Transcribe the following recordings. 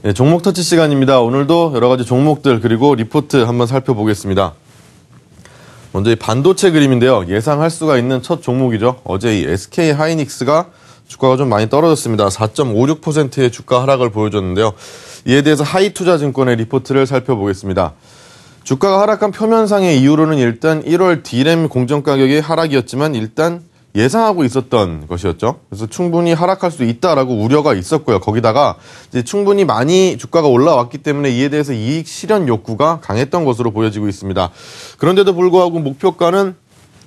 네, 종목 터치 시간입니다. 오늘도 여러 가지 종목들 그리고 리포트 한번 살펴보겠습니다. 먼저 이 반도체 그림인데요. 예상할 수가 있는 첫 종목이죠. 어제 이 SK 하이닉스가 주가가 좀 많이 떨어졌습니다. 4.56%의 주가 하락을 보여줬는데요. 이에 대해서 하이투자증권의 리포트를 살펴보겠습니다. 주가가 하락한 표면상의 이유로는 일단 1월 D램 공정 가격의 하락이었지만 일단 예상하고 있었던 것이었죠. 그래서 충분히 하락할 수 있다라고 우려가 있었고요. 거기다가 충분히 많이 주가가 올라왔기 때문에 이에 대해서 이익 실현 욕구가 강했던 것으로 보여지고 있습니다. 그런데도 불구하고 목표가는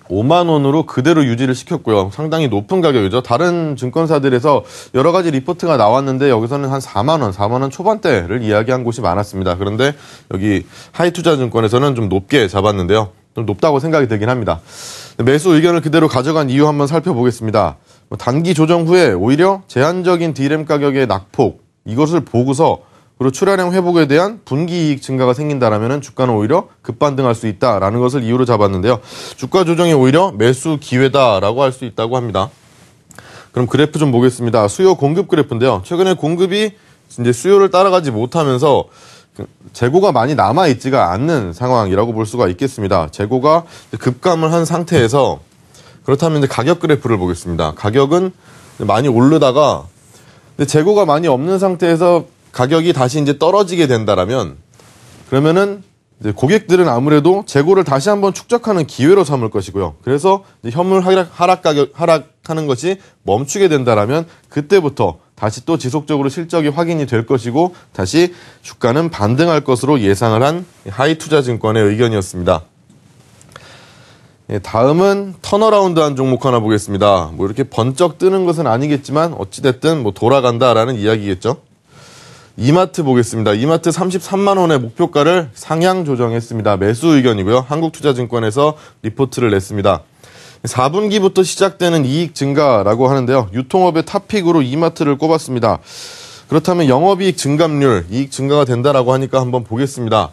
5만 원으로 그대로 유지를 시켰고요. 상당히 높은 가격이죠. 다른 증권사들에서 여러 가지 리포트가 나왔는데 여기서는 한 4만 원, 4만 원 초반대를 이야기한 곳이 많았습니다. 그런데 여기 하이투자증권에서는 좀 높게 잡았는데요. 좀 높다고 생각이 되긴 합니다. 네, 매수 의견을 그대로 가져간 이유 한번 살펴보겠습니다. 뭐 단기 조정 후에 오히려 제한적인 디램 가격의 낙폭 이것을 보고서 그리고 출하량 회복에 대한 분기 이익 증가가 생긴다라면 주가는 오히려 급반등할 수 있다라는 것을 이유로 잡았는데요. 주가 조정이 오히려 매수 기회다라고 할 수 있다고 합니다. 그럼 그래프 좀 보겠습니다. 수요 공급 그래프인데요. 최근에 공급이 이제 수요를 따라가지 못하면서 재고가 많이 남아 있지가 않는 상황이라고 볼 수가 있겠습니다. 재고가 급감을 한 상태에서 그렇다면 이제 가격 그래프를 보겠습니다. 가격은 많이 오르다가 재고가 많이 없는 상태에서 가격이 다시 이제 떨어지게 된다라면 그러면은 고객들은 아무래도 재고를 다시 한번 축적하는 기회로 삼을 것이고요. 그래서 현물 하락, 하락 가격 하락하는 것이 멈추게 된다라면 그때부터 다시 또 지속적으로 실적이 확인이 될 것이고 다시 주가는 반등할 것으로 예상을 한 하이투자증권의 의견이었습니다. 예, 다음은 턴어라운드한 종목 하나 보겠습니다. 뭐 이렇게 번쩍 뜨는 것은 아니겠지만 어찌됐든 뭐 돌아간다라는 이야기겠죠. 이마트 보겠습니다. 이마트 33만 원의 목표가를 상향 조정했습니다. 매수 의견이고요. 한국투자증권에서 리포트를 냈습니다. 4분기부터 시작되는 이익 증가라고 하는데요. 유통업의 탑픽으로 이마트를 꼽았습니다. 그렇다면 영업이익 증감률, 이익 증가가 된다라고 하니까 한번 보겠습니다.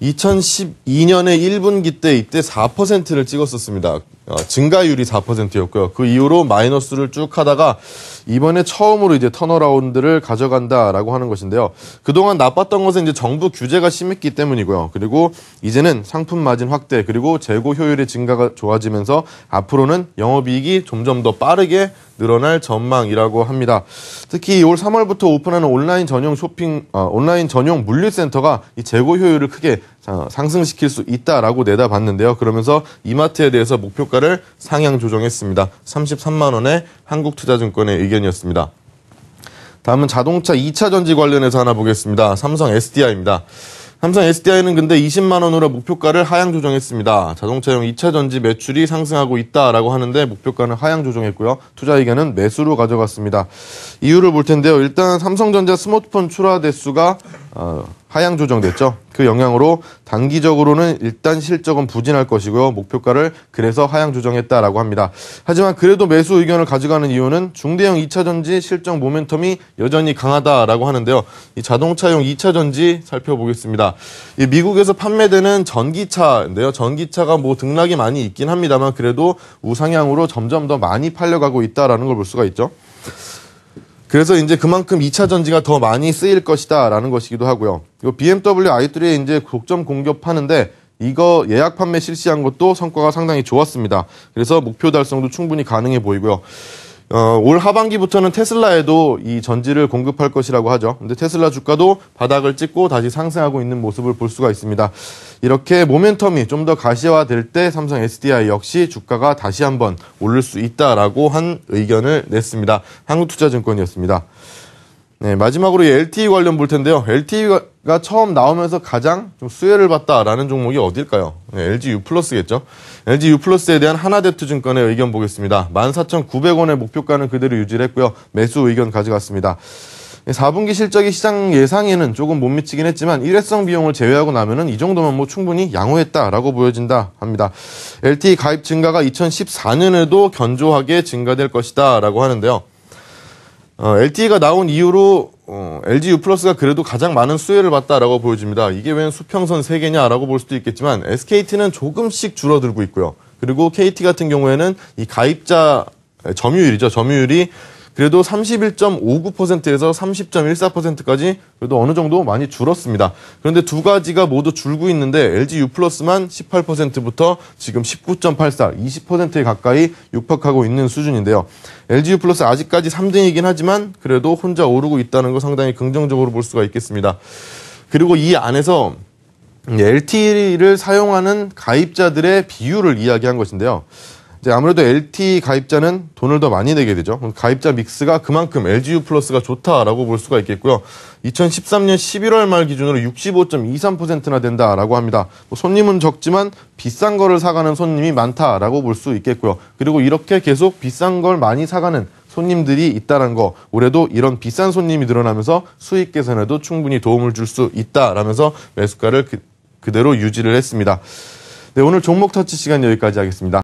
2012년에 1분기 때 이때 4%를 찍었었습니다. 어, 증가율이 4%였고요. 그 이후로 마이너스를 쭉 하다가 이번에 처음으로 이제 턴어라운드를 가져간다라고 하는 것인데요. 그동안 나빴던 것은 이제 정부 규제가 심했기 때문이고요. 그리고 이제는 상품 마진 확대 그리고 재고 효율의 증가가 좋아지면서 앞으로는 영업이익이 점점 더 빠르게 늘어날 전망이라고 합니다. 특히 2월 3월부터 오픈하는 온라인 전용 쇼핑 어, 온라인 전용 물류센터가 이 재고 효율을 크게 상승시킬 수 있다라고 내다봤는데요. 그러면서 이마트에 대해서 목표가를 상향 조정했습니다. 33만 원의 한국투자증권의 의견이었습니다. 다음은 자동차 2차 전지 관련해서 하나 보겠습니다. 삼성 SDI입니다. 삼성 SDI는 근데 20만 원으로 목표가를 하향 조정했습니다. 자동차용 2차 전지 매출이 상승하고 있다라고 하는데 목표가는 하향 조정했고요. 투자 의견은 매수로 가져갔습니다. 이유를 볼 텐데요. 일단 삼성전자 스마트폰 출하 대수가 어, 하향 조정됐죠. 그 영향으로 단기적으로는 일단 실적은 부진할 것이고요. 목표가를 그래서 하향 조정했다라고 합니다. 하지만 그래도 매수 의견을 가져가는 이유는 중대형 2차 전지 실적 모멘텀이 여전히 강하다라고 하는데요. 이 자동차용 2차 전지 살펴보겠습니다. 미국에서 판매되는 전기차인데요. 전기차가 뭐 등락이 많이 있긴 합니다만 그래도 우상향으로 점점 더 많이 팔려가고 있다라는 걸 볼 수가 있죠. 그래서 이제 그만큼 2차 전지가 더 많이 쓰일 것이다라는 것이기도 하고요. 이거 BMW i3에 이제 독점 공격하는데 이거 예약 판매 실시한 것도 성과가 상당히 좋았습니다. 그래서 목표 달성도 충분히 가능해 보이고요. 어, 올 하반기부터는 테슬라에도 이 전지를 공급할 것이라고 하죠. 근데 테슬라 주가도 바닥을 찍고 다시 상승하고 있는 모습을 볼 수가 있습니다. 이렇게 모멘텀이 좀 더 가시화될 때 삼성 SDI 역시 주가가 다시 한번 오를 수 있다라고 한 의견을 냈습니다. 한국투자증권이었습니다. 네, 마지막으로 LTE 관련 볼 텐데요. LTE가 처음 나오면서 가장 좀 수혜를 봤다라는 종목이 어딜까요? 네, LG U 플러스겠죠. LG U 플러스에 대한 하나대투증권의 의견 보겠습니다. 14,900원의 목표가는 그대로 유지를 했고요. 매수 의견 가져갔습니다. 4분기 실적이 시장 예상에는 조금 못 미치긴 했지만 일회성 비용을 제외하고 나면은 이 정도면 뭐 충분히 양호했다라고 보여진다 합니다. LTE 가입 증가가 2014년에도 견조하게 증가될 것이다라고 하는데요. 어, LTE가 나온 이후로 어, LG U 플러스가 그래도 가장 많은 수혜를 봤다라고 보여집니다. 이게 웬 수평선 세 개냐라고 볼 수도 있겠지만 SKT는 조금씩 줄어들고 있고요. 그리고 KT 같은 경우에는 이 가입자 점유율이죠. 점유율이 그래도 31.59%에서 30.14%까지 그래도 어느 정도 많이 줄었습니다. 그런데 두 가지가 모두 줄고 있는데 LG U+만 플러스 18%부터 지금 19.84, 20%에 가까이 육박하고 있는 수준인데요. LG U+ 플러스 아직까지 3등이긴 하지만 그래도 혼자 오르고 있다는 거 상당히 긍정적으로 볼 수가 있겠습니다. 그리고 이 안에서 LTE를 예, 사용하는 가입자들의 비율을 이야기한 것인데요. 이제 아무래도 LTE 가입자는 돈을 더 많이 내게 되죠. 가입자 믹스가 그만큼 LGU 플러스가 좋다라고 볼 수가 있겠고요. 2013년 11월 말 기준으로 65.23%나 된다라고 합니다. 뭐 손님은 적지만 비싼 거를 사가는 손님이 많다라고 볼 수 있겠고요. 그리고 이렇게 계속 비싼 걸 많이 사가는 손님들이 있다는 거 올해도 이런 비싼 손님이 늘어나면서 수익 개선에도 충분히 도움을 줄 수 있다라면서 매수가를 그, 그대로 유지를 했습니다. 네, 오늘 종목 터치 시간 여기까지 하겠습니다.